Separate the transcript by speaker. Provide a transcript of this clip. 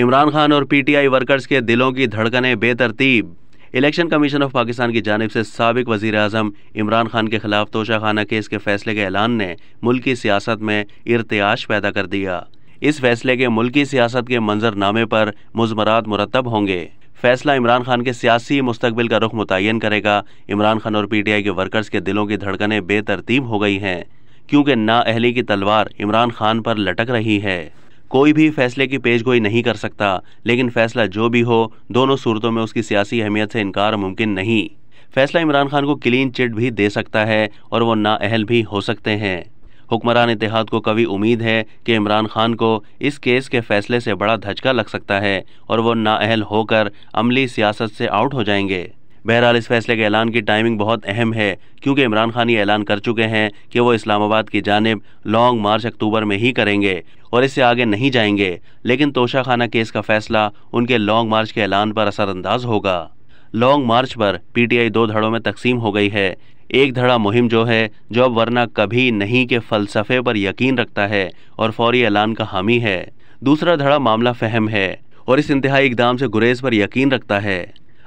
Speaker 1: इमरान खान और PTI workers के दिलों की धड़कनें बेतरतीब इलेक्शन कमीशन ऑफ पाकिस्तान की जानब से सबक वज़ी अजम इमरान खान के खिलाफ तोशाखाना केस के फैसले के ऐलान ने मुल्की सियासत में इरतियाश पैदा कर दिया इस फैसले के मुल्की सियासत के मंजरनामे पर मुजमरात मुरतब होंगे फैसला इमरान खान के सियासी मुस्तबिल का रुख मुतन करेगा इमरान खान और पी टी आई के वर्कर्स के दिलों की धड़कनें बेतरतीब हो गई हैं क्योंकि नाअहली की तलवार इमरान खान पर लटक रही है कोई भी फैसले की पेश गोई नहीं कर सकता लेकिन फैसला जो भी हो दोनों सूरतों में उसकी सियासी अहमियत से इनकार मुमकिन नहीं फैसला इमरान खान को क्लीन चिट भी दे सकता है और वो नाअहल भी हो सकते हैं हुक्मरान इतिहाद को कभी उम्मीद है कि इमरान खान को इस केस के फैसले से बड़ा धचका लग सकता है और वो नाअहल होकर अमली सियासत से आउट हो जाएंगे बहरहाल इस फैसले के ऐलान की टाइमिंग बहुत अहम है क्योंकि इमरान खान ये ऐलान कर चुके हैं कि वो इस्लामाबाद की जानब लॉन्ग मार्च अक्टूबर में ही करेंगे और इससे आगे नहीं जाएंगे लेकिन तोशाखाना केस का फैसला उनके लॉन्ग मार्च के ऐलान पर असरअंदाज होगा लॉन्ग मार्च पर पीटीआई दो धड़ों में तकसीम हो गई है एक धड़ा मुहिम जो है जो अब वरना कभी नहीं के फलसफे पर यकीन रखता है और फौरी ऐलान का हामी है दूसरा धड़ा मामला फहम है और इस इंतहाई इकदाम से गुरेज पर यकीन रखता है